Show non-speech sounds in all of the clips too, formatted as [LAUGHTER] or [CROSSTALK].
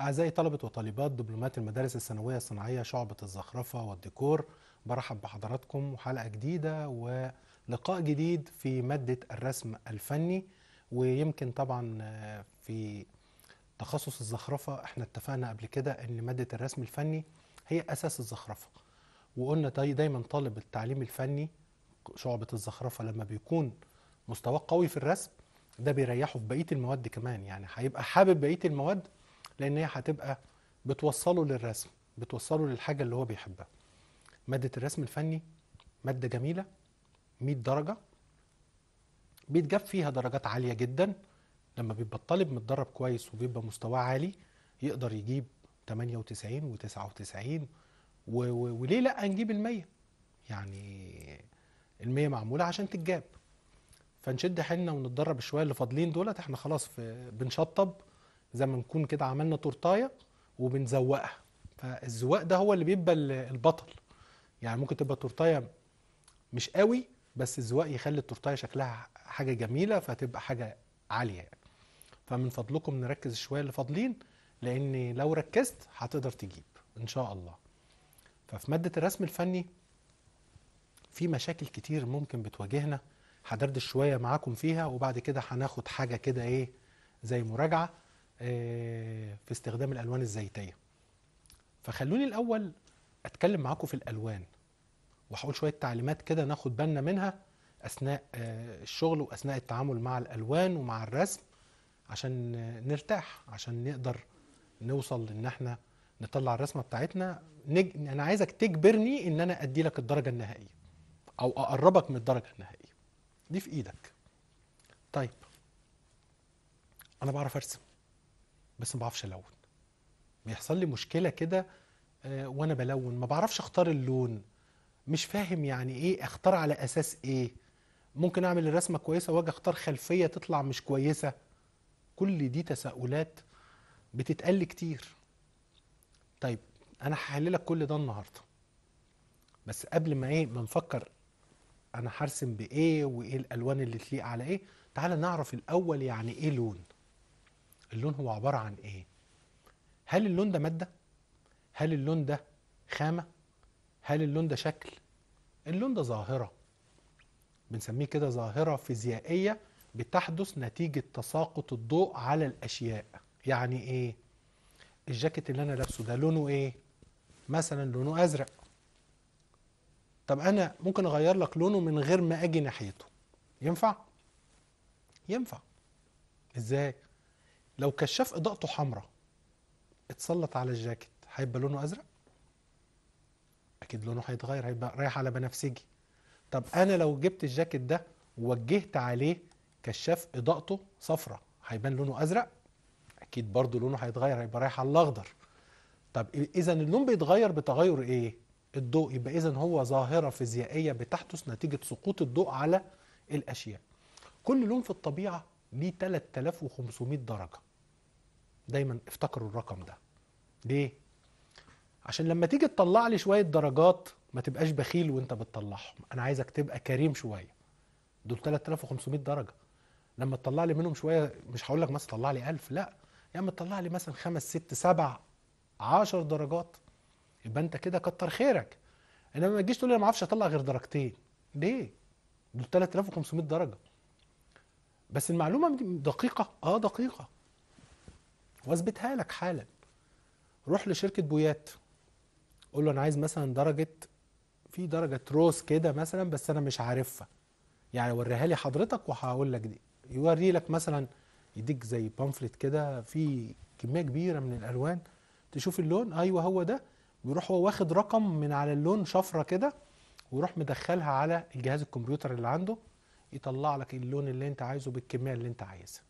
أعزائي طلبة وطالبات دبلومات المدارس الثانوية الصناعية شعبة الزخرفة والديكور برحب بحضراتكم وحلقة جديدة ولقاء جديد في مادة الرسم الفني ويمكن طبعا آه، في تخصص الزخرفة احنا اتفقنا قبل كده ان مادة الرسم الفني هي أساس الزخرفة وقلنا دايما طالب التعليم الفني شعبة الزخرفة لما بيكون مستواه قوي في الرسم ده بيريحه في بقية المواد كمان يعني هيبقى حابب بقية المواد لان هي هتبقى بتوصله للرسم بتوصله للحاجه اللي هو بيحبها ماده الرسم الفني ماده جميله 100 درجه بيتجاب فيها درجات عاليه جدا لما بيبقى الطالب متدرب كويس وبيبقى مستواه عالي يقدر يجيب 98 و99 و... و... وليه لا نجيب المية 100 يعني المية 100 معموله عشان تتجاب فنشد حيلنا ونتدرب شويه اللي فاضلين دولت احنا خلاص في بنشطب زي ما نكون كده عملنا تورتايه وبنزوقها فالزواق ده هو اللي بيبقى البطل يعني ممكن تبقى تورتايه مش قوي بس الزواق يخلي التورتايه شكلها حاجه جميله فتبقى حاجه عاليه يعني. فمن فضلكم نركز شويه اللي فاضلين لان لو ركزت هتقدر تجيب ان شاء الله ففي ماده الرسم الفني في مشاكل كتير ممكن بتواجهنا هدردش شويه معاكم فيها وبعد كده هناخد حاجه كده ايه زي مراجعه آه، في استخدام الالوان الزيتيه فخلوني الاول اتكلم معاكم في الالوان وهقول شويه تعليمات كده ناخد بالنا منها اثناء آه، الشغل واثناء التعامل مع الالوان ومع الرسم عشان نرتاح عشان نقدر نوصل ان احنا نطلع الرسمه بتاعتنا نج... انا عايزك تجبرني ان انا ادي لك الدرجه النهائيه او اقربك من الدرجه النهائيه دي في ايدك طيب انا بعرف ارسم بس ما بعرفش الون بيحصل لي مشكله كده آه، وانا بلون ما بعرفش اختار اللون مش فاهم يعني ايه اختار على اساس ايه ممكن اعمل الرسمه كويسه واجي اختار خلفيه تطلع مش كويسه كل دي تساؤلات بتتقال كتير طيب انا هحللك كل ده النهارده بس قبل ما ايه ما نفكر انا هرسم بايه وايه الالوان اللي تليق على ايه تعال نعرف الاول يعني ايه لون اللون هو عباره عن ايه هل اللون ده ماده هل اللون ده خامه هل اللون ده شكل اللون ده ظاهره بنسميه كده ظاهره فيزيائيه بتحدث نتيجه تساقط الضوء على الاشياء يعني ايه الجاكيت اللي انا لابسه ده لونه ايه مثلا لونه ازرق طب انا ممكن اغير لك لونه من غير ما اجي ناحيته ينفع ينفع ازاي لو كشاف اضاءته حمراء اتسلط على الجاكيت هيبقى لونه ازرق اكيد لونه هيتغير هيبقى رايح على بنفسجي طب انا لو جبت الجاكيت ده ووجهت عليه كشاف اضاءته صفراء هيبان لونه ازرق اكيد برضه لونه هيتغير هيبقى رايح على الاخضر طب اذا اللون بيتغير بتغير ايه الضوء يبقى اذا هو ظاهره فيزيائيه بتحدث نتيجه سقوط الضوء على الاشياء كل لون في الطبيعه ليه 3500 درجه دايما افتكروا الرقم ده ليه عشان لما تيجي تطلع لي شويه درجات ما تبقاش بخيل وانت بتطلعهم انا عايزك تبقى كريم شويه دول 3500 درجه لما تطلع لي منهم شويه مش هقول لك مثلا طلع لي 1000 لا يا عم تطلع لي مثلا 5 6 7 10 درجات يبقى انت كده كتر خيرك انما ما تجيش تقول لي انا ما اعرفش اطلع غير درجتين ليه دول 3500 درجه بس المعلومه دقيقه اه دقيقه واثبتها لك حالا روح لشركه بويات قول له انا عايز مثلا درجه في درجه روس كده مثلا بس انا مش عارفها يعني وريها لي حضرتك وهقول لك دي يوري لك مثلا يديك زي بامفلت كده في كميه كبيره من الالوان تشوف اللون ايوه هو ده ويروح هو واخد رقم من على اللون شفره كده ويروح مدخلها على الجهاز الكمبيوتر اللي عنده يطلع لك اللون اللي انت عايزه بالكميه اللي انت عايزها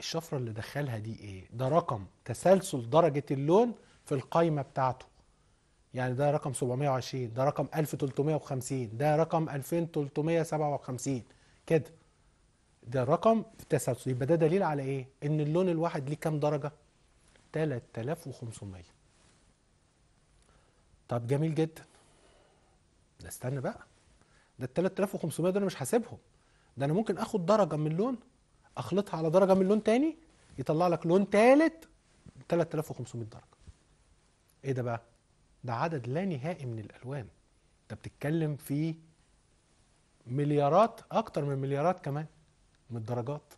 الشفرة اللي دخلها دي ايه ده رقم تسلسل درجة اللون في القايمة بتاعته يعني ده رقم 720 ده رقم 1350 ده رقم 2357 كده ده رقم في التسلسل يبقى ده دليل على ايه ان اللون الواحد ليه كام درجة 3500 طب جميل جدا ده استنى بقى ده ال 3500 دول انا مش حاسبهم ده انا ممكن اخد درجة من لون اخلطها على درجه من لون تاني يطلع لك لون تالت 3500 درجه ايه ده بقى ده عدد لا نهائي من الالوان انت بتتكلم في مليارات اكتر من مليارات كمان من الدرجات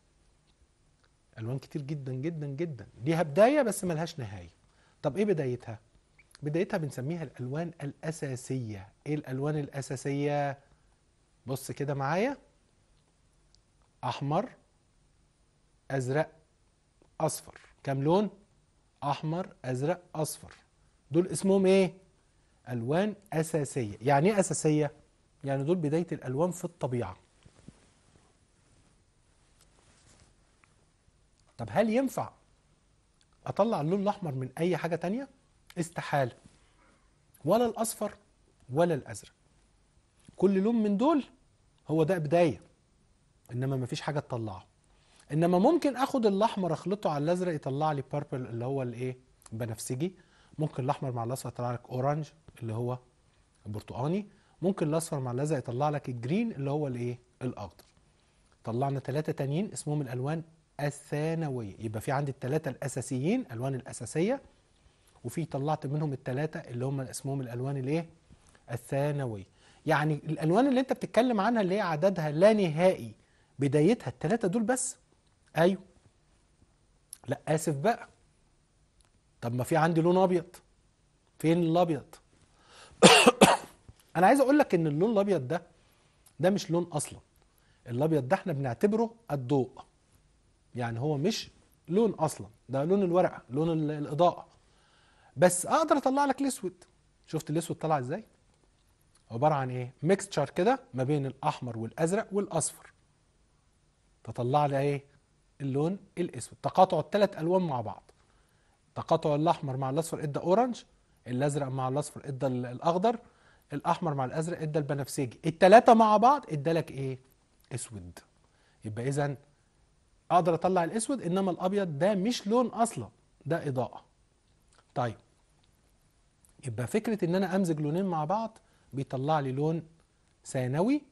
الوان كتير جدا جدا جدا ليها بدايه بس ملهاش نهايه طب ايه بدايتها بدايتها بنسميها الالوان الاساسيه ايه الالوان الاساسيه بص كده معايا احمر أزرق أصفر كام لون؟ أحمر أزرق أصفر دول اسمهم إيه؟ ألوان أساسية يعني إيه أساسية؟ يعني دول بداية الألوان في الطبيعة طب هل ينفع أطلع اللون الأحمر من أي حاجة تانية؟ استحالة ولا الأصفر ولا الأزرق كل لون من دول هو ده بداية إنما مفيش حاجة تطلعه انما ممكن اخد الاحمر اخلطه على الازرق يطلع لي بيربل اللي هو الايه بنفسجي ممكن الاحمر مع الاصفر يطلع لك اورنج اللي هو برتقاني ممكن الاصفر مع الازرق يطلع لك الجرين اللي هو الايه الاخضر طلعنا ثلاثه تانيين اسمهم الالوان الثانويه يبقى في عندي الثلاثه الاساسيين الالوان الاساسيه وفي طلعت منهم الثلاثه اللي هم اسمهم الالوان الايه الثانويه يعني الالوان اللي انت بتتكلم عنها اللي هي عددها لا نهائي بدايتها الثلاثه دول بس ايوه لا اسف بقى طب ما في عندي لون ابيض فين الابيض [COUGHS] انا عايز اقول لك ان اللون الابيض ده ده مش لون اصلا الابيض ده احنا بنعتبره الضوء يعني هو مش لون اصلا ده لون الورقه لون الاضاءه بس اقدر اطلع لك الاسود شفت الاسود طلع ازاي عباره عن ايه ميكستشر كده ما بين الاحمر والازرق والاصفر تطلع لي ايه اللون الاسود تقاطع الثلاث الوان مع بعض تقاطع الاحمر مع الاصفر ادى اورنج الازرق مع الاصفر ادى الاخضر الاحمر مع الازرق ادى البنفسجي الثلاثه مع بعض ادى لك ايه اسود يبقى اذا اقدر اطلع الاسود انما الابيض ده مش لون اصلا ده اضاءه طيب يبقى فكره ان انا امزج لونين مع بعض بيطلع لي لون ثانوي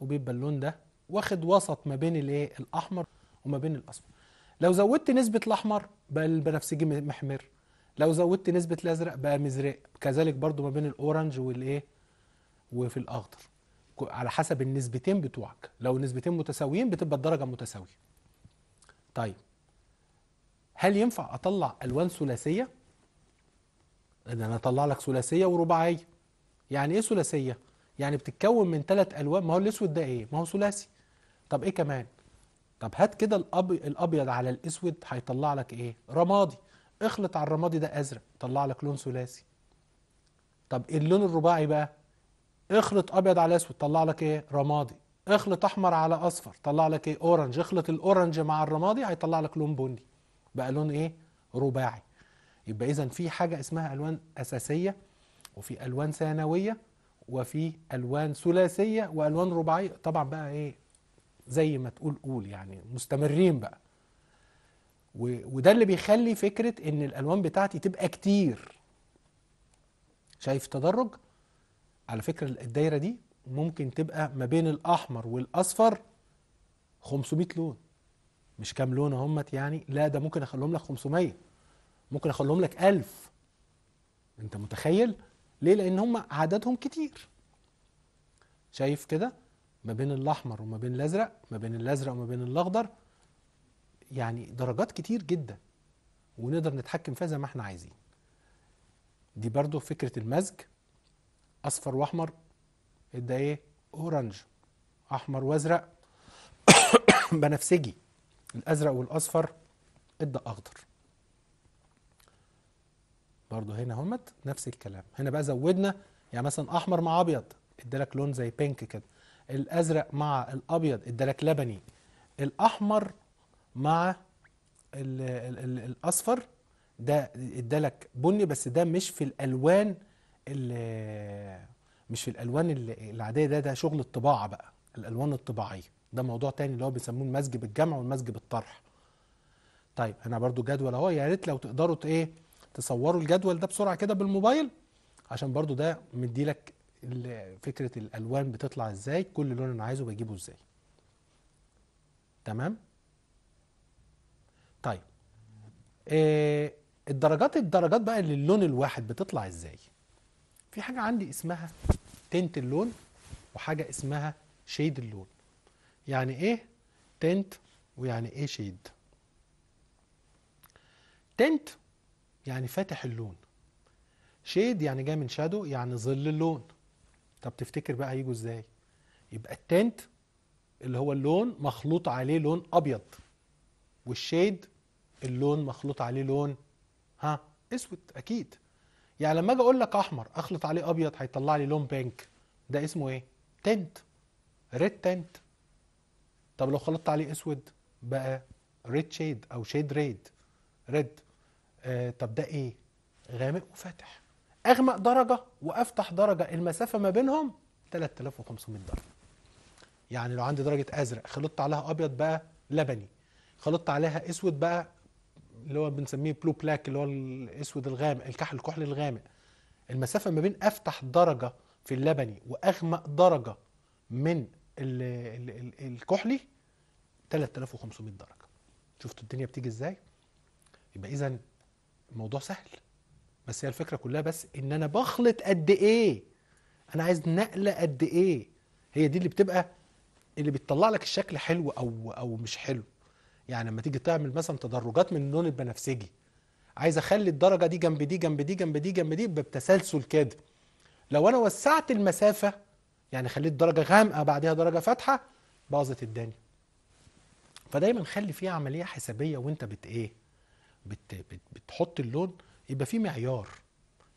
وبيبقى اللون ده واخد وسط ما بين الايه الاحمر وما بين الأصفر لو زودت نسبة الأحمر بقى البنفسجي محمر لو زودت نسبة الأزرق بقى مزرق كذلك برضو ما بين الأورنج والإيه وفي الأخضر على حسب النسبتين بتوعك لو نسبتين متساويين بتبقى الدرجة متساوية طيب هل ينفع أطلع ألوان ثلاثية؟ إن أنا أطلع لك ثلاثية ورباعية يعني إيه ثلاثية؟ يعني بتتكون من ثلاث ألوان ما هو الأسود ده إيه؟ ما هو ثلاثي طب إيه كمان؟ طب هات كده الأب... الابيض على الاسود هيطلع لك ايه رمادي اخلط على الرمادي ده ازرق طلع لك لون ثلاثي طب اللون الرباعي بقى اخلط ابيض على اسود طلع لك ايه رمادي اخلط احمر على اصفر طلع لك ايه اورنج اخلط الاورنج مع الرمادي هيطلع لك لون بني بقى لون ايه رباعي يبقى اذا في حاجه اسمها الوان اساسيه وفي الوان ثانويه وفي الوان ثلاثيه والوان رباعيه طبعا بقى ايه زي ما تقول قول يعني مستمرين بقى وده اللي بيخلي فكرة ان الالوان بتاعتي تبقى كتير شايف تدرج على فكرة الدايرة دي ممكن تبقى ما بين الاحمر والاصفر 500 لون مش كام لون اهمت يعني لا ده ممكن اخليهم لك 500 ممكن اخليهم لك 1000 انت متخيل ليه لان هم عددهم كتير شايف كده ما بين الاحمر وما بين الازرق ما بين الازرق وما بين الاخضر يعني درجات كتير جدا ونقدر نتحكم فيها زي ما احنا عايزين دي برضو فكرة المزج اصفر واحمر ادى ايه اورنج احمر وازرق [COUGHS] بنفسجي الازرق والاصفر ادى اخضر برضو هنا همت نفس الكلام هنا بقى زودنا يعني مثلا احمر مع ابيض إدى لك لون زي بينك كده الازرق مع الابيض ادالك لبني الاحمر مع الـ الـ الـ الاصفر ده ادالك بني بس ده مش في الالوان مش في الالوان العاديه ده ده شغل الطباعه بقى الالوان الطباعيه ده موضوع تاني اللي هو بيسموه المزج بالجمع والمزج بالطرح طيب انا برضو جدول اهو يا ريت لو تقدروا ايه تصوروا الجدول ده بسرعه كده بالموبايل عشان برضو ده مديلك فكرة الألوان بتطلع ازاي كل لون أنا عايزه بجيبه ازاي تمام طيب إيه الدرجات الدرجات بقى للون الواحد بتطلع ازاي في حاجة عندي اسمها تنت اللون وحاجة اسمها شيد اللون يعني ايه تنت ويعني ايه شيد تنت يعني فاتح اللون شيد يعني جاي من شادو يعني ظل اللون طب تفتكر بقى هيجوا ازاي يبقى التنت اللي هو اللون مخلوط عليه لون ابيض والشيد اللون مخلوط عليه لون ها اسود اكيد يعني لما اجي اقول لك احمر اخلط عليه ابيض هيطلع لي لون بينك ده اسمه ايه تنت ريد تنت طب لو خلطت عليه اسود بقى ريد شيد او شيد ريد ريد آه طب ده ايه غامق وفاتح اغمق درجه وافتح درجه المسافه ما بينهم 3500 درجه يعني لو عندي درجه ازرق خلطت عليها ابيض بقى لبني خلطت عليها اسود بقى اللي هو بنسميه بلو بلاك اللي هو الاسود الغامق الكحل الكحل الغامق المسافه ما بين افتح درجه في اللبني واغمق درجه من الـ الـ الـ الكحلي 3500 درجه شفتوا الدنيا بتيجي ازاي يبقى اذا الموضوع سهل بس هي الفكره كلها بس ان انا بخلط قد ايه انا عايز نقله قد ايه هي دي اللي بتبقى اللي بتطلع لك الشكل حلو او او مش حلو يعني لما تيجي تعمل مثلا تدرجات من اللون البنفسجي عايز اخلي الدرجه دي جنب دي جنب دي جنب دي جنب دي بتسلسل كده لو انا وسعت المسافه يعني خليت درجه غامقه بعدها درجه فاتحه باظت الدنيا فدايما خلي فيها عمليه حسابيه وانت بت ايه بت بت بتحط اللون يبقى في معيار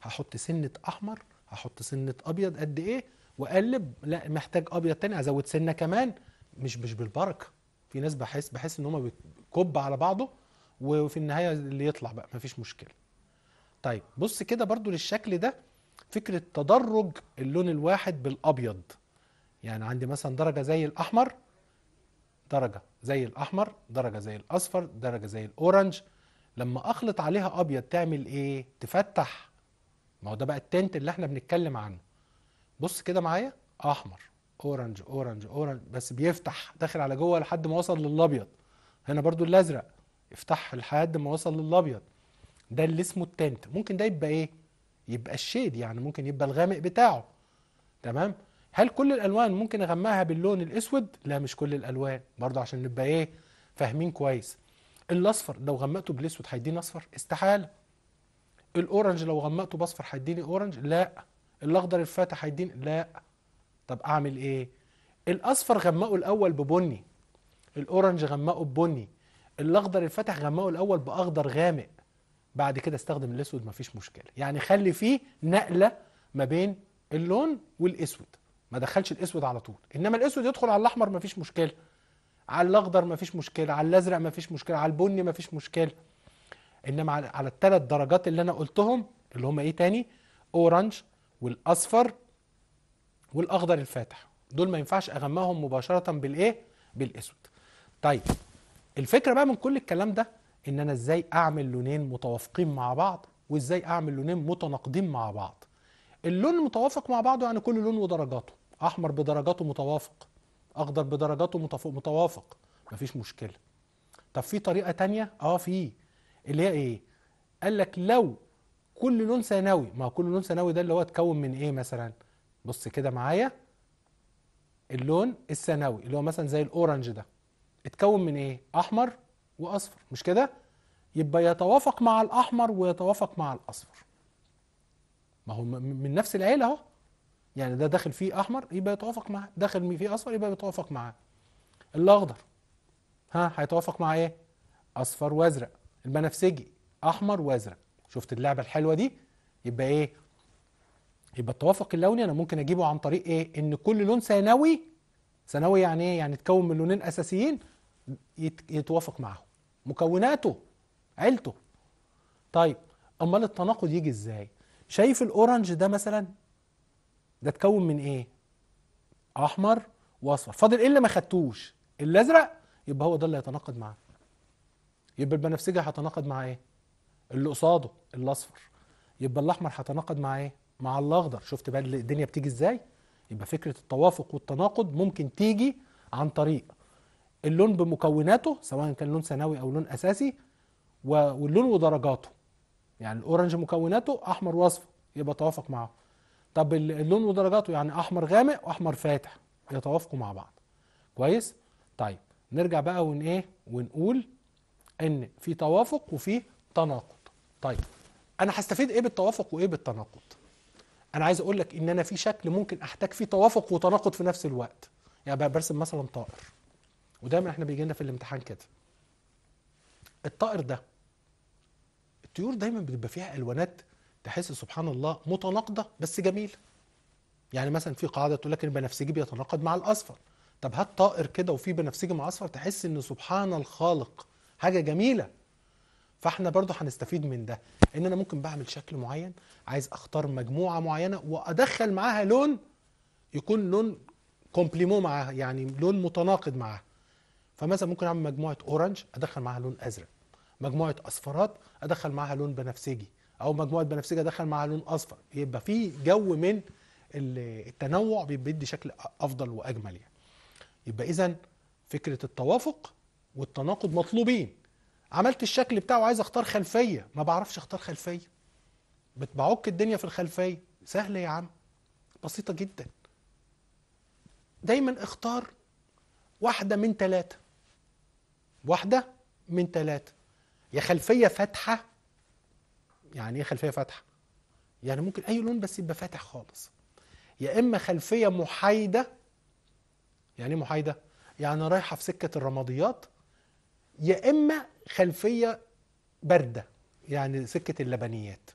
هحط سنه احمر هحط سنه ابيض قد ايه واقلب لا محتاج ابيض تاني ازود سنه كمان مش مش بالبركه في ناس بحس بحس ان هم بيكب على بعضه وفي النهايه اللي يطلع بقى مفيش مشكله طيب بص كده برضو للشكل ده فكره تدرج اللون الواحد بالابيض يعني عندي مثلا درجه زي الاحمر درجه زي الاحمر درجه زي الاصفر درجه زي الاورنج لما اخلط عليها ابيض تعمل ايه تفتح ما هو ده بقى التنت اللي احنا بنتكلم عنه بص كده معايا احمر اورنج اورنج اورنج بس بيفتح داخل على جوه لحد ما وصل للابيض هنا برضو الازرق افتح لحد ما وصل للابيض ده اللي اسمه التنت ممكن ده يبقى ايه يبقى الشيد يعني ممكن يبقى الغامق بتاعه تمام هل كل الالوان ممكن اغمقها باللون الاسود لا مش كل الالوان برضو عشان نبقى ايه فاهمين كويس الاصفر لو غمقته بالاسود هيديني اصفر استحاله الاورنج لو غمقته باصفر هيديني اورنج لا الاخضر الفاتح هيديني لا طب اعمل ايه الاصفر غمقه الاول ببني الاورنج غمقه ببني الاخضر الفاتح غمقه الاول باخضر غامق بعد كده استخدم الاسود مفيش مشكله يعني خلي فيه نقله ما بين اللون والاسود ما دخلش الاسود على طول انما الاسود يدخل على الاحمر مفيش مشكله على الاخضر مفيش مشكله على الازرق مفيش مشكله على البني مفيش مشكله انما على الثلاث درجات اللي انا قلتهم اللي هم ايه تاني اورانج والاصفر والاخضر الفاتح دول ما ينفعش اغمهم مباشره بالايه بالاسود طيب الفكره بقى من كل الكلام ده ان انا ازاي اعمل لونين متوافقين مع بعض وازاي اعمل لونين متناقضين مع بعض اللون المتوافق مع بعضه يعني كل لون ودرجاته احمر بدرجاته متوافق اخضر بدرجاته متوافق مفيش مشكله طب في طريقه تانية اه في اللي هي ايه قال لك لو كل لون ثانوي ما هو كل لون ثانوي ده اللي هو اتكون من ايه مثلا بص كده معايا اللون الثانوي اللي هو مثلا زي الاورنج ده اتكون من ايه احمر واصفر مش كده يبقى يتوافق مع الاحمر ويتوافق مع الاصفر ما هو من نفس العيله اهو يعني ده داخل فيه احمر يبقى يتوافق معاه داخل فيه اصفر يبقى يتوافق معاه الاخضر ها هيتوافق مع ايه اصفر وازرق البنفسجي احمر وازرق شفت اللعبه الحلوه دي يبقى ايه يبقى التوافق اللوني انا ممكن اجيبه عن طريق ايه ان كل لون ثانوي ثانوي يعني ايه يعني يتكون من لونين اساسيين يتوافق معاهم مكوناته عيلته طيب امال التناقض يجي ازاي شايف الاورنج ده مثلا ده اتكون من ايه احمر واصفر فاضل ايه اللي ما خدتوش الازرق يبقى هو ده اللي هيتناقض معاه يبقى البنفسجي هيتناقض مع ايه اللي قصاده الاصفر يبقى الاحمر هيتناقض مع ايه مع الاخضر شفت بقى الدنيا بتيجي ازاي يبقى فكره التوافق والتناقض ممكن تيجي عن طريق اللون بمكوناته سواء كان لون ثانوي او لون اساسي واللون ودرجاته يعني الاورنج مكوناته احمر واصفر يبقى توافق معه طب اللون ودرجاته يعني احمر غامق واحمر فاتح يتوافقوا مع بعض كويس طيب نرجع بقى ون ايه ونقول ان في توافق وفي تناقض طيب انا هستفيد ايه بالتوافق وايه بالتناقض انا عايز اقول لك ان انا في شكل ممكن احتاج فيه توافق وتناقض في نفس الوقت يعني برسم مثلا طائر ودايما احنا بيجي لنا في الامتحان كده الطائر ده الطيور دايما بتبقى فيها الوانات تحس سبحان الله متناقضه بس جميله يعني مثلا في قاعده تقول لك البنفسجي بيتناقض مع الاصفر طب هات طائر كده وفي بنفسجي مع اصفر تحس ان سبحان الخالق حاجه جميله فاحنا برضو هنستفيد من ده ان انا ممكن بعمل شكل معين عايز اختار مجموعه معينه وادخل معاها لون يكون لون كومبليمو معاها يعني لون متناقض معاها فمثلا ممكن اعمل مجموعه اورنج ادخل معاها لون ازرق مجموعه اصفرات ادخل معاها لون بنفسجي او مجموعه بنفسجه دخل معاها لون اصفر يبقى في جو من التنوع بيدي شكل افضل واجمل يعني يبقى اذا فكره التوافق والتناقض مطلوبين عملت الشكل بتاعه عايز اختار خلفيه ما بعرفش اختار خلفيه بتبعك الدنيا في الخلفيه سهله يا عم بسيطه جدا دايما اختار واحده من ثلاثه واحده من ثلاثه يا خلفيه فاتحه يعني ايه خلفيه فاتحه يعني ممكن اي لون بس يبقى فاتح خالص يا اما خلفيه محايده يعني ايه محايده يعني رايحه في سكه الرماديات يا اما خلفيه بارده يعني سكه اللبنيات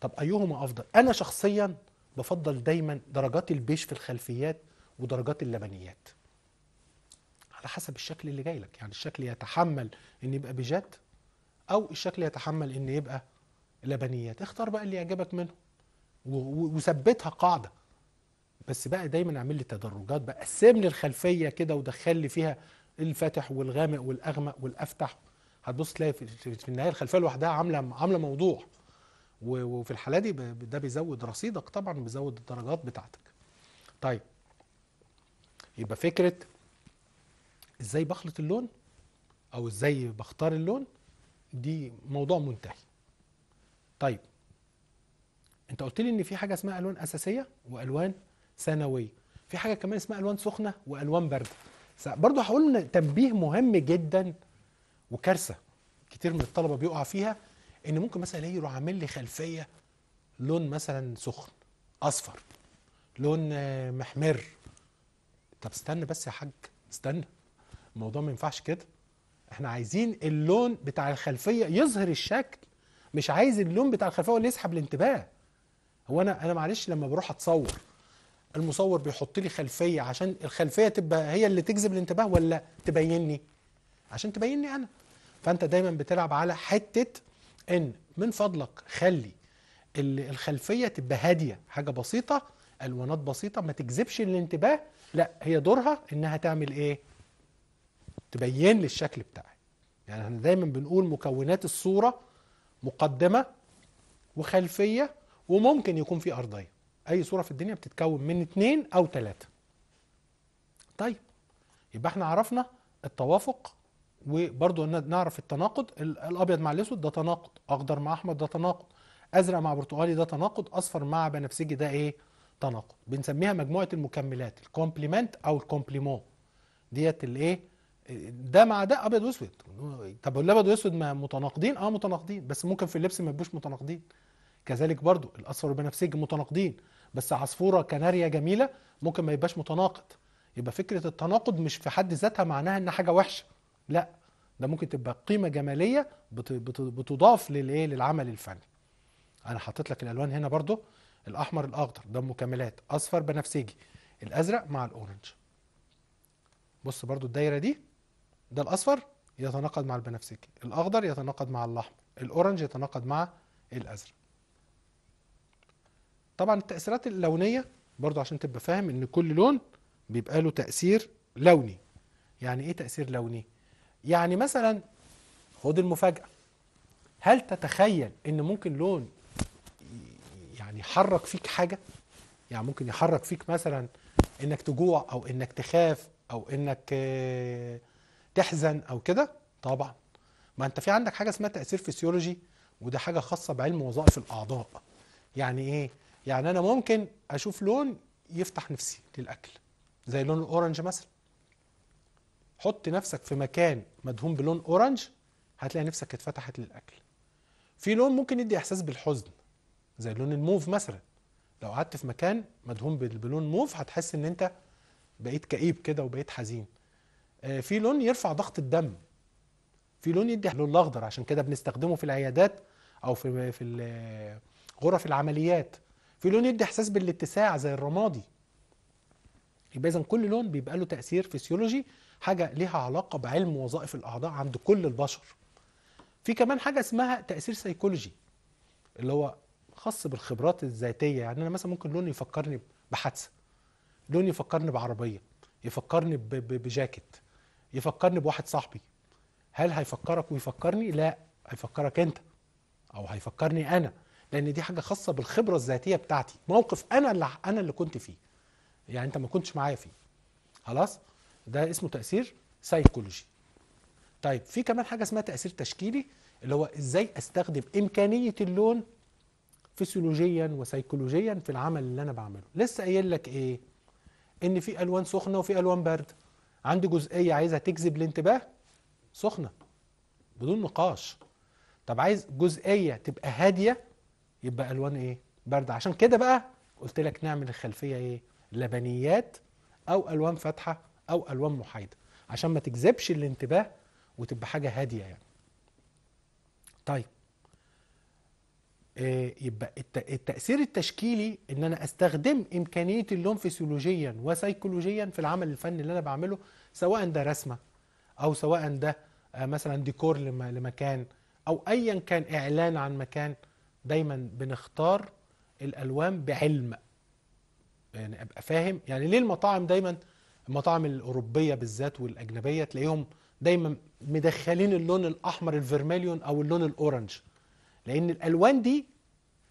طب ايهما افضل انا شخصيا بفضل دايما درجات البيش في الخلفيات ودرجات اللبنيات على حسب الشكل اللي جاي لك يعني الشكل يتحمل ان يبقى بيجات او الشكل يتحمل ان يبقى لبنيات اختار بقى اللي يعجبك منهم وثبتها قاعده بس بقى دايما اعمل لي تدرجات بقى قسم لي الخلفيه كده ودخل لي فيها الفاتح والغامق والاغمق والافتح هتبص تلاقي في النهايه الخلفيه لوحدها عامله عامله موضوع وفي الحاله دي ده بيزود رصيدك طبعا بيزود الدرجات بتاعتك طيب يبقى فكره ازاي بخلط اللون او ازاي بختار اللون دي موضوع منتهي طيب انت قلت لي ان في حاجه اسمها الوان اساسيه والوان ثانويه في حاجه كمان اسمها الوان سخنه والوان بارده برضه هقول تنبيه مهم جدا وكارثه كتير من الطلبه بيقع فيها ان ممكن مثلا يروح عامل لي خلفيه لون مثلا سخن اصفر لون آه، محمر طب استنى بس يا حاج استنى الموضوع ما ينفعش كده احنا عايزين اللون بتاع الخلفيه يظهر الشكل مش عايز اللون بتاع الخلفيه هو اللي يسحب الانتباه هو انا انا معلش لما بروح اتصور المصور بيحط لي خلفيه عشان الخلفيه تبقى هي اللي تجذب الانتباه ولا تبينني عشان تبينني انا فانت دايما بتلعب على حته ان من فضلك خلي الخلفيه تبقى هاديه حاجه بسيطه الوانات بسيطه ما تجذبش الانتباه لا هي دورها انها تعمل ايه تبين لي الشكل بتاعي يعني احنا دايما بنقول مكونات الصوره مقدمه وخلفيه وممكن يكون في ارضيه اي صوره في الدنيا بتتكون من اتنين او تلاته طيب يبقى احنا عرفنا التوافق وبرضو نعرف التناقض الابيض مع الاسود ده تناقض اخضر مع احمر ده تناقض ازرق مع برتقالي ده تناقض اصفر مع بنفسجي ده ايه تناقض بنسميها مجموعه المكملات الكومبليمنت او الكومبليمون ديت الايه ده مع ده ابيض واسود طب الابيض واسود متناقضين اه متناقضين بس ممكن في اللبس ما يبقوش متناقضين كذلك برضو الاصفر والبنفسجي متناقضين بس عصفوره كناريه جميله ممكن ما يبقاش متناقض يبقى فكره التناقض مش في حد ذاتها معناها ان حاجه وحشه لا ده ممكن تبقى قيمه جماليه بتضاف للايه للعمل الفني انا حطيت لك الالوان هنا برضو الاحمر الاخضر ده مكملات اصفر بنفسجي الازرق مع الاورنج بص برضو الدايره دي ده الاصفر يتناقض مع البنفسجي الاخضر يتناقض مع الاحمر الاورنج يتناقض مع الازرق طبعا التاثيرات اللونيه برضو عشان تبقى فاهم ان كل لون بيبقى له تاثير لوني يعني ايه تاثير لوني يعني مثلا خد المفاجاه هل تتخيل ان ممكن لون يعني يحرك فيك حاجه يعني ممكن يحرك فيك مثلا انك تجوع او انك تخاف او انك آه، تحزن او كده طبعا ما انت في عندك حاجه اسمها تاثير فسيولوجي وده حاجه خاصه بعلم وظائف الاعضاء يعني ايه يعني انا ممكن اشوف لون يفتح نفسي للاكل زي لون الاورنج مثلا حط نفسك في مكان مدهون بلون اورنج هتلاقي نفسك اتفتحت للاكل في لون ممكن يدي احساس بالحزن زي لون الموف مثلا لو قعدت في مكان مدهون بلون موف هتحس ان انت بقيت كئيب كده وبقيت حزين آه، في لون يرفع ضغط الدم في لون يدي اللون الاخضر عشان كده بنستخدمه في العيادات او في في غرف العمليات في لون يدي احساس بالاتساع زي الرمادي يبقى اذا كل لون بيبقى له تاثير فسيولوجي حاجه ليها علاقه بعلم وظائف الاعضاء عند كل البشر في كمان حاجه اسمها تاثير سيكولوجي اللي هو خاص بالخبرات الذاتيه يعني انا مثلا ممكن لون يفكرني بحادثه لون يفكرني بعربيه يفكرني بجاكيت يفكرني بواحد صاحبي هل هيفكرك ويفكرني لا هيفكرك انت او هيفكرني انا لان دي حاجه خاصه بالخبره الذاتيه بتاعتي موقف انا اللي انا اللي كنت فيه يعني انت ما كنتش معايا فيه خلاص ده اسمه تاثير سايكولوجي طيب في كمان حاجه اسمها تاثير تشكيلي اللي هو ازاي استخدم امكانيه اللون فسيولوجيا وسيكولوجيا في العمل اللي انا بعمله لسه قايل لك ايه ان في الوان سخنه وفي الوان بارده عندي جزئيه عايزها تجذب الانتباه سخنه بدون نقاش طب عايز جزئيه تبقى هاديه يبقى الوان ايه بارده عشان كده بقى قلت لك نعمل الخلفيه ايه لبنيات او الوان فاتحه او الوان محايده عشان ما تجذبش الانتباه وتبقى حاجه هاديه يعني طيب آه، يبقى التأثير التشكيلي ان انا استخدم امكانية اللون فسيولوجيا وسيكولوجيا في العمل الفني اللي انا بعمله سواء ده رسمة او سواء ده آه، مثلا ديكور لمكان او ايا كان اعلان عن مكان دايما بنختار الالوان بعلم يعني ابقى فاهم يعني ليه المطاعم دايما المطاعم الاوروبيه بالذات والاجنبيه تلاقيهم دايما مدخلين اللون الاحمر الفيرميليون او اللون الاورنج لان الالوان دي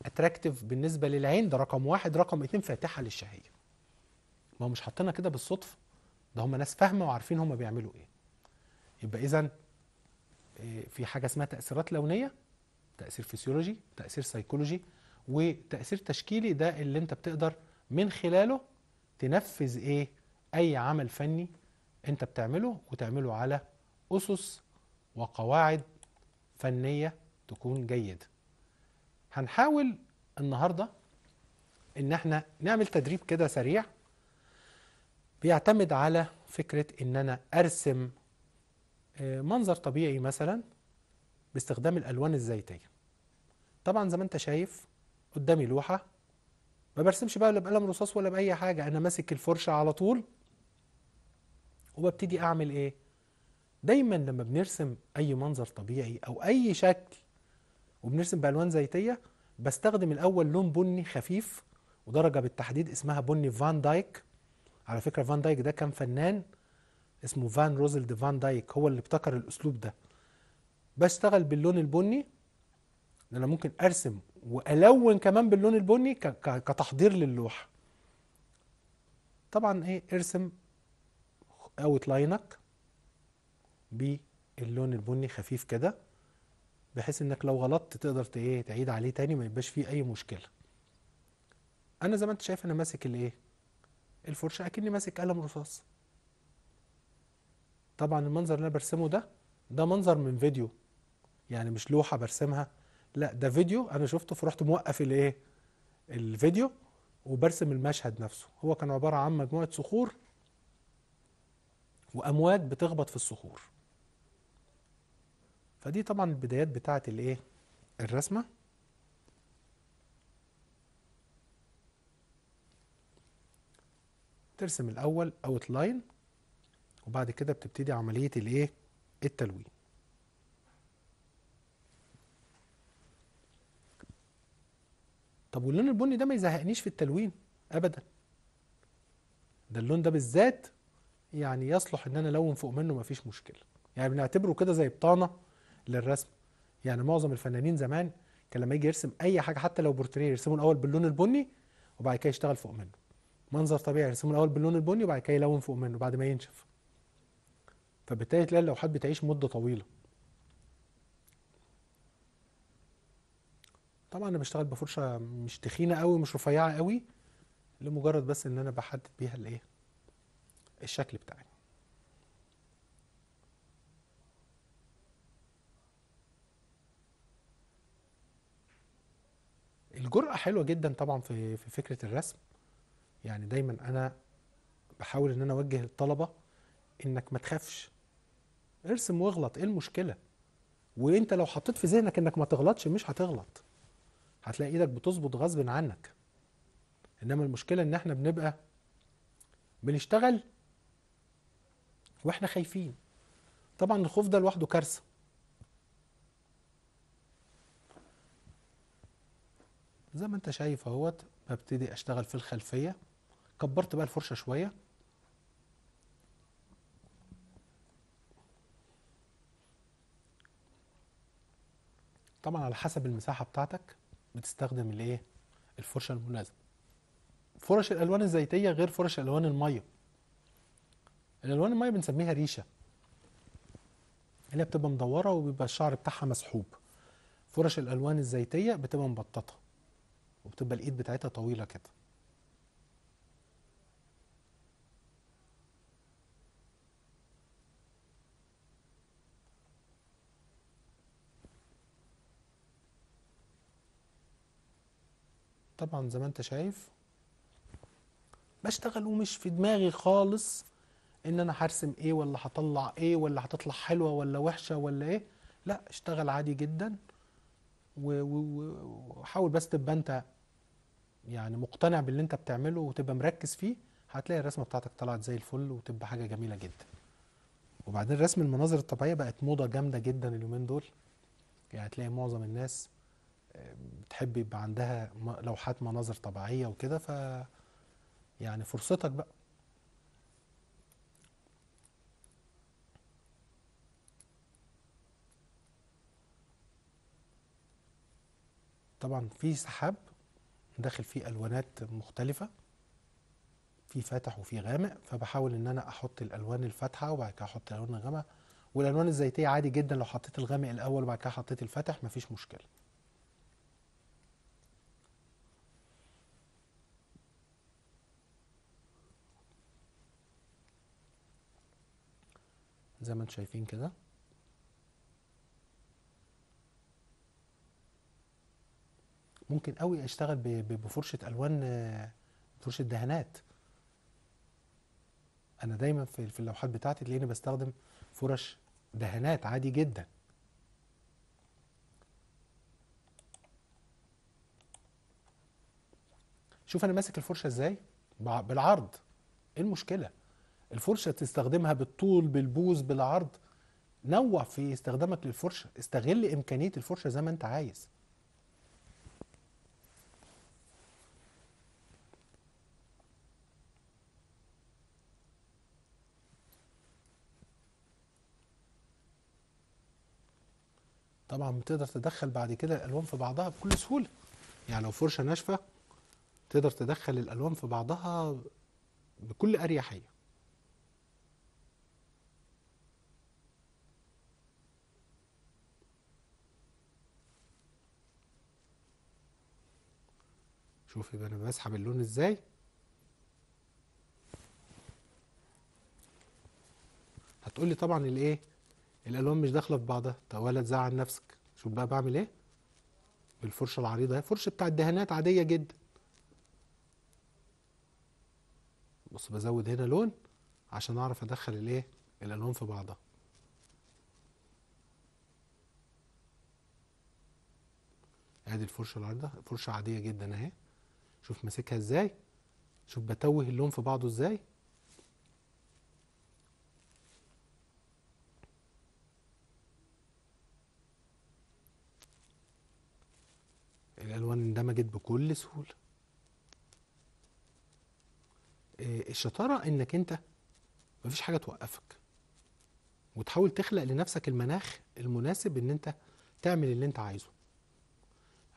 اتراكتيف بالنسبه للعين ده رقم واحد رقم اتنين فاتحه للشهيه ما هو مش حاطينها كده بالصدفه ده هم ناس فاهمه وعارفين هم بيعملوا ايه يبقى اذا آه، في حاجه اسمها تاثيرات لونيه تاثير فسيولوجي تاثير سيكولوجي وتاثير تشكيلي ده اللي انت بتقدر من خلاله تنفذ ايه اي عمل فني انت بتعمله وتعمله على اسس وقواعد فنيه تكون جيده هنحاول النهارده ان احنا نعمل تدريب كده سريع بيعتمد على فكره ان انا ارسم آه، منظر طبيعي مثلا باستخدام الالوان الزيتيه طبعا زي ما انت شايف قدامي لوحه ما برسمش بقى لا بقلم رصاص ولا باي حاجه انا ماسك الفرشه على طول وببتدي اعمل ايه دايما لما بنرسم اي منظر طبيعي او اي شكل وبنرسم بالوان زيتيه بستخدم الاول لون بني خفيف ودرجه بالتحديد اسمها بني فان دايك على فكره فان دايك ده كان فنان اسمه فان روزلد فان دايك هو اللي ابتكر الاسلوب ده بشتغل باللون البني ان انا ممكن ارسم والون كمان باللون البني كتحضير للوحه طبعا ايه ارسم اوت لاينك باللون البني خفيف كده بحيث انك لو غلطت تقدر إيه، تعيد عليه تاني ما يبقاش فيه اي مشكله انا زي ما انت شايف انا ماسك الايه الفرشه اكني ماسك قلم رصاص طبعا المنظر اللي انا برسمه ده ده منظر من فيديو يعني مش لوحه برسمها لا ده فيديو انا شفته فرحت موقف الايه الفيديو وبرسم المشهد نفسه هو كان عباره عن مجموعه صخور وامواج بتخبط في الصخور فدي طبعا البدايات بتاعه الايه الرسمه ترسم الاول اوت لاين وبعد كده بتبتدي عمليه الايه التلوين طب واللون البني ده ما يزهقنيش في التلوين ابدا ده اللون ده بالذات يعني يصلح ان انا الون فوق منه مفيش مشكله يعني بنعتبره كده زي بطانه للرسم يعني معظم الفنانين زمان كان لما يجي يرسم اي حاجه حتى لو بورتريه يرسمه الاول باللون البني وبعد كده يشتغل فوق منه منظر طبيعي يرسمه الاول باللون البني وبعد كده يلون فوق منه بعد ما ينشف فبالتالي تلاقي اللوحات بتعيش مده طويله طبعا انا بشتغل بفرشه مش تخينه قوي مش رفيعه قوي لمجرد بس ان انا بحدد بيها الايه الشكل بتاعي الجرأة حلوة جدا طبعا في في فكرة الرسم يعني دايما أنا بحاول إن أنا أوجه الطلبة إنك ما تخافش ارسم واغلط إيه المشكلة؟ وأنت لو حطيت في ذهنك إنك ما تغلطش مش هتغلط هتلاقي إيدك بتظبط غصب عنك إنما المشكلة إن إحنا بنبقى بنشتغل وإحنا خايفين طبعا الخوف ده لوحده كارثة زي ما انت شايف اهوت ببتدي اشتغل في الخلفيه كبرت بقى الفرشه شويه طبعا على حسب المساحه بتاعتك بتستخدم الايه الفرشه المناسبه فرش الالوان الزيتيه غير فرش الوان الميه الالوان الميه بنسميها ريشه اللي بتبقى مدوره وبيبقى الشعر بتاعها مسحوب فرش الالوان الزيتيه بتبقى مبططه وبتبقى الايد بتاعتها طويله كده طبعا زي ما انت شايف بشتغل ومش في دماغي خالص ان انا هرسم ايه ولا هطلع ايه ولا هتطلع حلوه ولا وحشه ولا ايه لا اشتغل عادي جدا وحاول بس تبقى انت يعني مقتنع باللي انت بتعمله وتبقى مركز فيه هتلاقي الرسمه بتاعتك طلعت زي الفل وتبقى حاجه جميله جدا وبعدين رسم المناظر الطبيعيه بقت موضه جامده جدا اليومين دول يعني هتلاقي معظم الناس بتحب يبقى عندها لوحات مناظر طبيعيه وكده ف يعني فرصتك بقى طبعا في سحاب داخل فيه الوانات مختلفه في فاتح وفي غامق فبحاول ان انا احط الالوان الفاتحه وبعد كده احط الالوان الغامقه والالوان الزيتيه عادي جدا لو حطيت الغامق الاول وبعد كده حطيت الفاتح مفيش مشكله زي ما انتم شايفين كده ممكن قوي اشتغل بفرشه الوان فرشه دهانات انا دايما في اللوحات بتاعتي تلاقيني بستخدم فرش دهانات عادي جدا شوف انا ماسك الفرشه ازاي بالعرض ايه المشكله الفرشه تستخدمها بالطول بالبوز بالعرض نوع في استخدامك للفرشه استغل امكانيه الفرشه زي ما انت عايز طبعا بتقدر تدخل بعد كده الالوان في بعضها بكل سهوله يعني لو فرشه ناشفه تقدر تدخل الالوان في بعضها بكل اريحيه شوف يبقى انا بسحب اللون ازاي هتقولي طبعا الايه الالوان مش داخله في بعضها طب ولا تزعل نفسك شوف بقى بعمل ايه بالفرشه العريضه هي فرشه بتاع الدهانات عاديه جدا بص بزود هنا لون عشان اعرف ادخل الايه الالوان في بعضها ادي الفرشه العريضه فرشه عاديه جدا اهي شوف ماسكها ازاي شوف بتوه اللون في بعضه ازاي اندمجت بكل سهوله آه، الشطاره انك انت مفيش حاجه توقفك وتحاول تخلق لنفسك المناخ المناسب ان انت تعمل اللي انت عايزه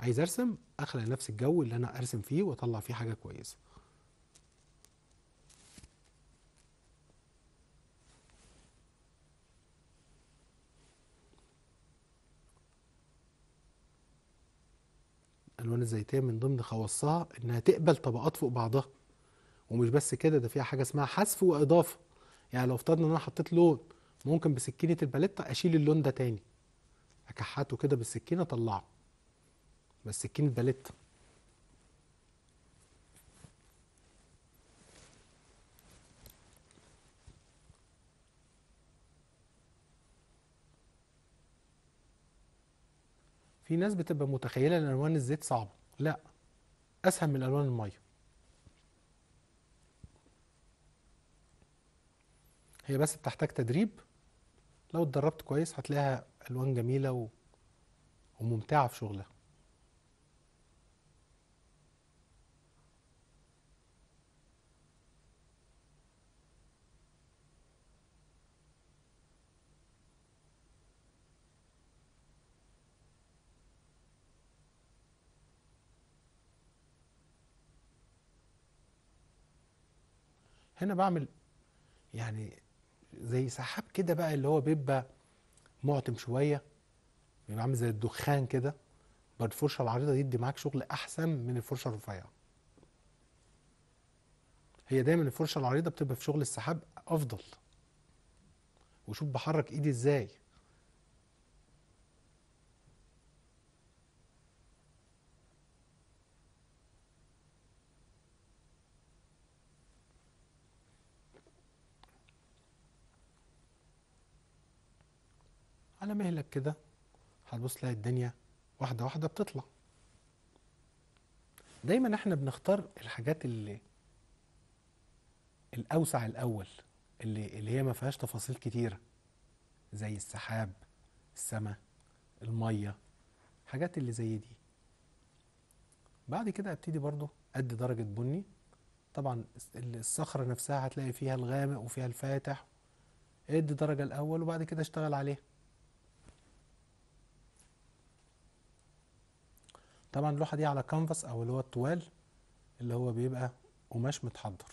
عايز ارسم اخلق نفس الجو اللي انا ارسم فيه واطلع فيه حاجه كويسه الوان الزيتيه من ضمن خواصها انها تقبل طبقات فوق بعضها ومش بس كده ده فيها حاجه اسمها حذف واضافه يعني لو افترضنا ان انا حطيت لون ممكن بسكينه الباليتا اشيل اللون ده تاني اكحته كده بالسكينه اطلعه بس سكينه باليتا في ناس بتبقى متخيله ان الوان الزيت صعبه لا اسهل من الوان الميه هي بس بتحتاج تدريب لو اتدربت كويس هتلاقيها الوان جميله و... وممتعه في شغلها هنا بعمل يعني زي سحاب كده بقى اللي هو بيبقى معتم شويه بيبقى يعني عامل زي الدخان كده بقى الفرشه العريضه يدي معاك شغل احسن من الفرشه الرفيعه هي دايما الفرشه العريضه بتبقى في شغل السحاب افضل وشوف بحرك ايدي ازاي مهلك كده هتبص تلاقي الدنيا واحدة واحدة بتطلع دايما احنا بنختار الحاجات اللي الأوسع الأول اللي, اللي هي ما فيهاش تفاصيل كتيرة زي السحاب السماء المية حاجات اللي زي دي بعد كده ابتدي برضو قد درجة بني طبعا الصخرة نفسها هتلاقي فيها الغامق وفيها الفاتح ادي درجة الأول وبعد كده اشتغل عليها طبعا اللوحة دي على كانفاس او اللي هو الطوال اللي هو بيبقى قماش متحضر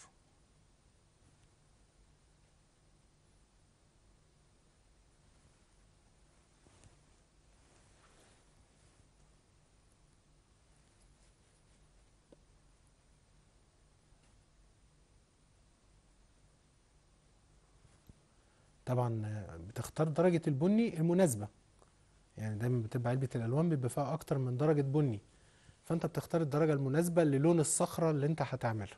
طبعا بتختار درجة البني المناسبة يعني دايما بتبقى علبه الالوان بيبقى فيها اكتر من درجه بني فانت بتختار الدرجه المناسبه للون الصخره اللي انت هتعملها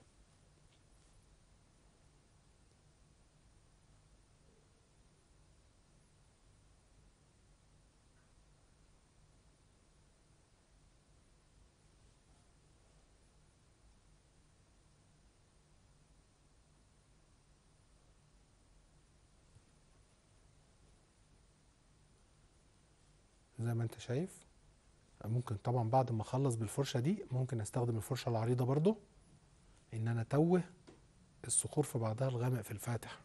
انت شايف ممكن طبعا بعد ما اخلص بالفرشه دي ممكن استخدم الفرشه العريضه برضو ان انا اتوه الصخور في بعضها الغامق في الفاتح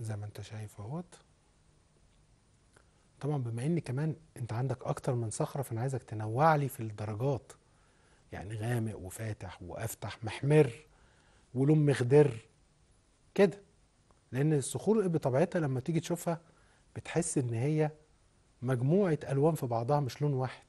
زي ما انت شايف اهوت طبعا بما ان كمان انت عندك اكتر من صخره فانا عايزك تنوع لي في الدرجات يعني غامق وفاتح وافتح محمر ولم مخدر كده لان الصخور بطبيعتها لما تيجي تشوفها بتحس ان هي مجموعه الوان في بعضها مش لون واحد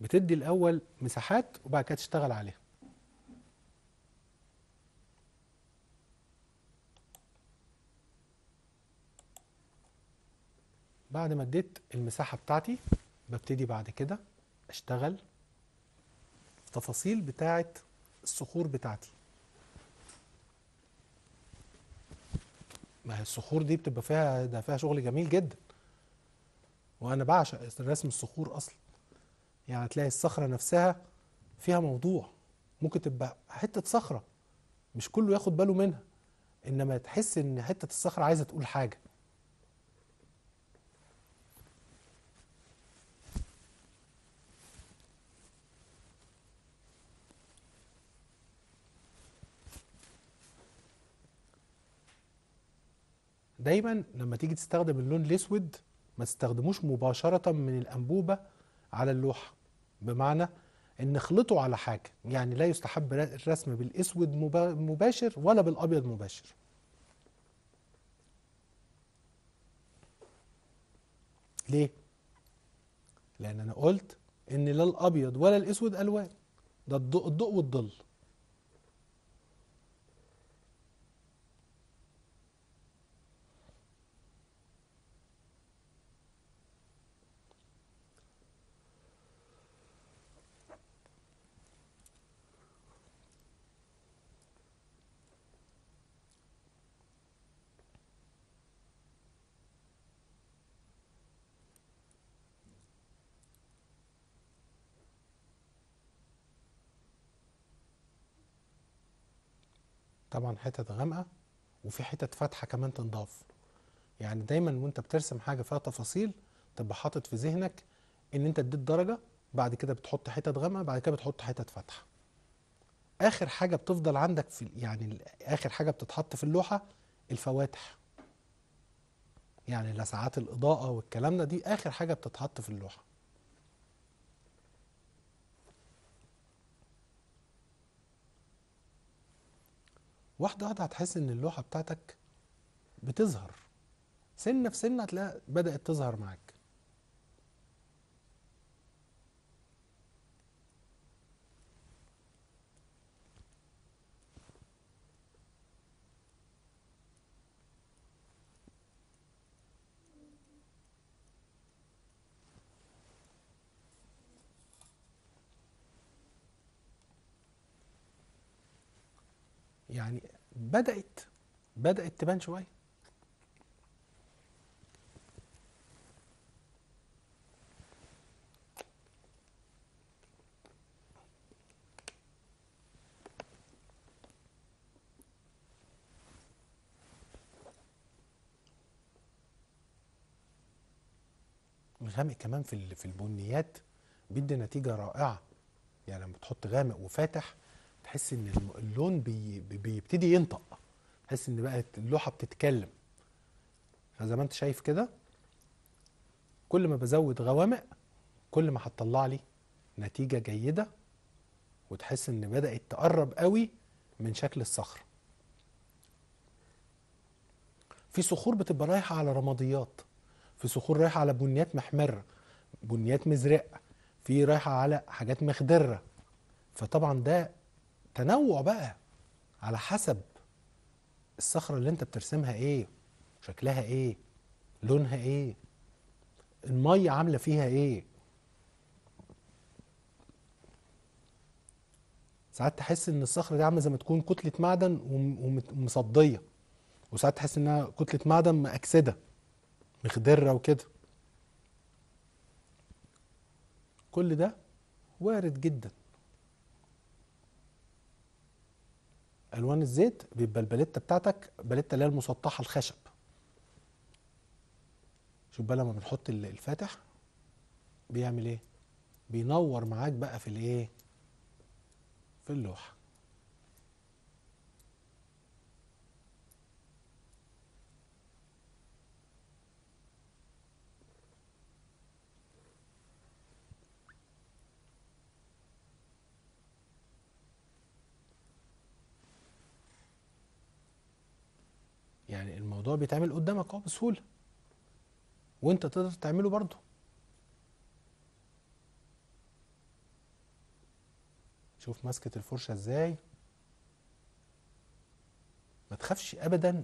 بتدي الاول مساحات وبعد كده تشتغل عليها بعد ما اديت المساحة بتاعتي ببتدي بعد كده اشتغل في تفاصيل بتاعة الصخور بتاعتي ما هي الصخور دي بتبقى فيها ده فيها شغل جميل جدا وانا بعشق رسم الصخور اصلا يعني تلاقي الصخرة نفسها فيها موضوع ممكن تبقى حتة صخرة مش كله ياخد باله منها انما تحس ان حتة الصخرة عايزة تقول حاجة دايما لما تيجي تستخدم اللون الاسود ما تستخدموش مباشرة من الأنبوبة على اللوحة بمعنى ان اخلطه على حاجة يعني لا يستحب الرسم بالاسود مباشر ولا بالابيض مباشر ليه؟ لأن أنا قلت إن لا الأبيض ولا الأسود ألوان ده الضوء الضوء والظل طبعا حتت غامقه وفي حتت فاتحه كمان تنضاف يعني دايما وانت بترسم حاجه فيها تفاصيل تبقى حاطط في ذهنك ان انت اديت درجه بعد كده بتحط حتت غامقه بعد كده بتحط حتت فاتحه اخر حاجه بتفضل عندك في يعني اخر حاجه بتتحط في اللوحه الفواتح يعني لسعات الاضاءه والكلام ده دي اخر حاجه بتتحط في اللوحه واحدة واحدة هتحس إن اللوحة بتاعتك بتظهر سنة في سنة هتلاقيها بدأت تظهر معاك يعني بدأت بدأت تبان شوية الغامق كمان في في البنيات بيدي نتيجه رائعه يعني لما تحط غامق وفاتح تحس ان اللون بي بيبتدي ينطق تحس ان بقت اللوحه بتتكلم فزي ما انت شايف كده كل ما بزود غوامق كل ما هتطلع لي نتيجه جيده وتحس ان بدات تقرب قوي من شكل الصخر في صخور بتبقى رايحه على رماديات في صخور رايحه على بنيات محمره بنيات مزرقه في رايحه على حاجات مخدره فطبعا ده تنوع بقى على حسب الصخرة اللي انت بترسمها ايه شكلها ايه لونها ايه المية عاملة فيها ايه ساعات تحس ان الصخرة دي عاملة زي ما تكون كتلة معدن ومصدية وساعات تحس انها كتلة معدن مأكسدة مخضرة وكده كل ده وارد جداً الوان الزيت بيبقى الباليته بتاعتك باليته اللي هي المسطحه الخشب شوف بقى لما بنحط الفاتح بيعمل ايه بينور معاك بقى في الايه في اللوحه يعني الموضوع بيتعمل قدامك اه بسهوله وانت تقدر تعمله برضه شوف ماسكه الفرشه ازاي ما تخافش ابدا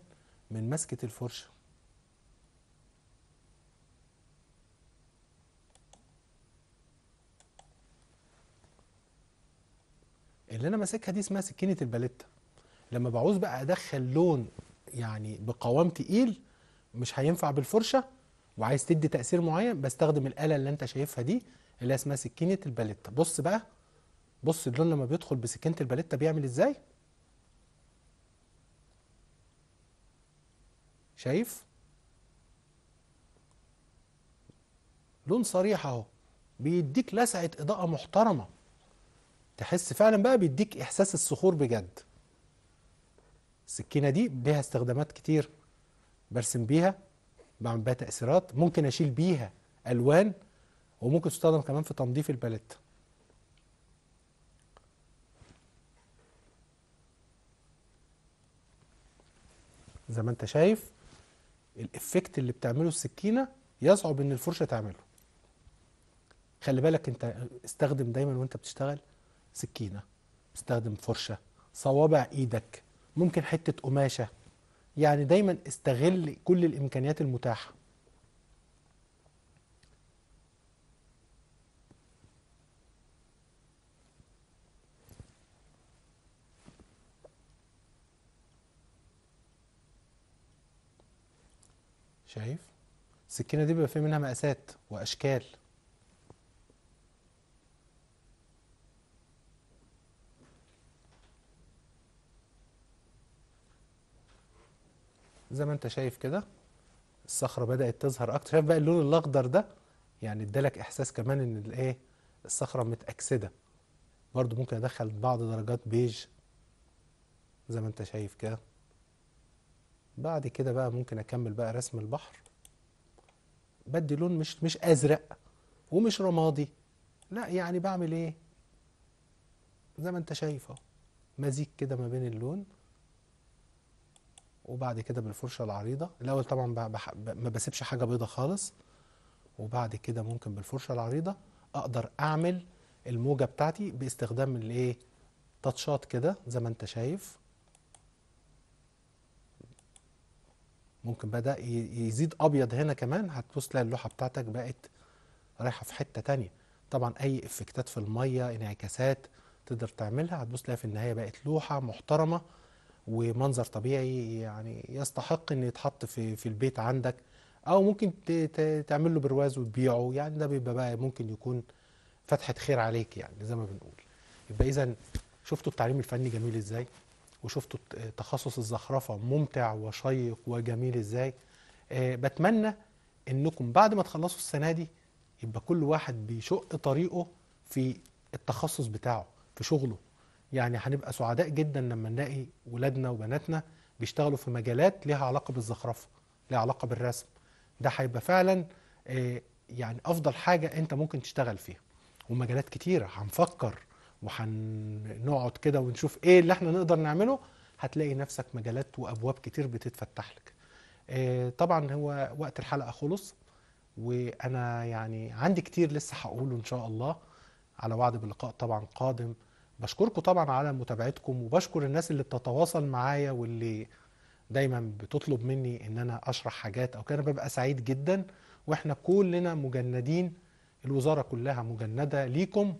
من ماسكة الفرشه اللي انا ماسكها دي اسمها سكينه الباليتا لما بعوز بقى ادخل لون يعني بقوام تقيل مش هينفع بالفرشه وعايز تدي تاثير معين بستخدم الاله اللي انت شايفها دي اللي اسمها سكينه الباليتا بص بقى بص اللون لما بيدخل بسكينه الباليتا بيعمل ازاي شايف لون صريح اهو بيديك لسعه اضاءه محترمه تحس فعلا بقى بيديك احساس الصخور بجد السكينه دي ليها استخدامات كتير برسم بيها بعمل بيها تأثيرات ممكن أشيل بيها ألوان وممكن تستخدم كمان في تنظيف الباليت زي ما انت شايف الإفكت اللي بتعمله السكينة يصعب إن الفرشة تعمله خلي بالك انت استخدم دايما وانت بتشتغل سكينة استخدم فرشة صوابع ايدك ممكن حتة قماشة يعني دايما استغل كل الإمكانيات المتاحة شايف السكينة دي بيبقى فيه منها مقاسات وأشكال زي ما انت شايف كده الصخره بدات تظهر اكتر شايف بقى اللون الاخضر ده يعني ادالك احساس كمان ان الايه الصخره متاكسده برضو ممكن ادخل بعض درجات بيج زي ما انت شايف كده بعد كده بقى ممكن اكمل بقى رسم البحر بدي لون مش مش ازرق ومش رمادي لا يعني بعمل ايه زي ما انت شايف اهو مزيج كده ما بين اللون وبعد كده بالفرشه العريضه الاول طبعا ما بسيبش حاجه بيضه خالص وبعد كده ممكن بالفرشه العريضه اقدر اعمل الموجه بتاعتي باستخدام الايه تاتشات كده زي ما انت شايف ممكن بدا يزيد ابيض هنا كمان هتبص تلاقي اللوحه بتاعتك بقت رايحه في حته تانية طبعا اي افكتات في الميه انعكاسات تقدر تعملها هتبص تلاقي في النهايه بقت لوحه محترمه ومنظر طبيعي يعني يستحق ان يتحط في في البيت عندك او ممكن تعمل له برواز وتبيعه يعني ده بيبقى بقى ممكن يكون فتحه خير عليك يعني زي ما بنقول يبقى اذا شفتوا التعليم الفني جميل ازاي وشفتوا تخصص الزخرفه ممتع وشيق وجميل ازاي أه بتمنى انكم بعد ما تخلصوا السنه دي يبقى كل واحد بيشق طريقه في التخصص بتاعه في شغله يعني هنبقى سعداء جدا لما نلاقي ولادنا وبناتنا بيشتغلوا في مجالات ليها علاقه بالزخرفه ليها علاقه بالرسم ده هيبقى فعلا آه، يعني افضل حاجه انت ممكن تشتغل فيها ومجالات كتيره هنفكر وهنقعد كده ونشوف ايه اللي احنا نقدر نعمله هتلاقي نفسك مجالات وابواب كتير بتتفتح لك آه، طبعا هو وقت الحلقه خلص وانا يعني عندي كتير لسه هقوله ان شاء الله على وعد بلقاء طبعا قادم بشكركم طبعا على متابعتكم وبشكر الناس اللي بتتواصل معايا واللي دايما بتطلب مني ان انا اشرح حاجات او كده ببقى سعيد جدا واحنا كلنا مجندين الوزاره كلها مجنده ليكم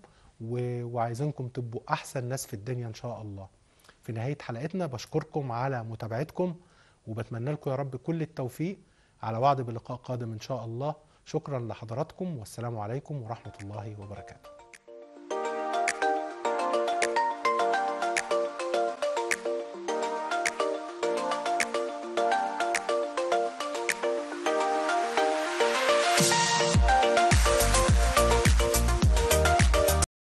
وعايزينكم تبقوا احسن ناس في الدنيا ان شاء الله في نهايه حلقتنا بشكركم على متابعتكم وبتمنى لكم يا رب كل التوفيق على وعد بلقاء قادم ان شاء الله شكرا لحضراتكم والسلام عليكم ورحمه الله وبركاته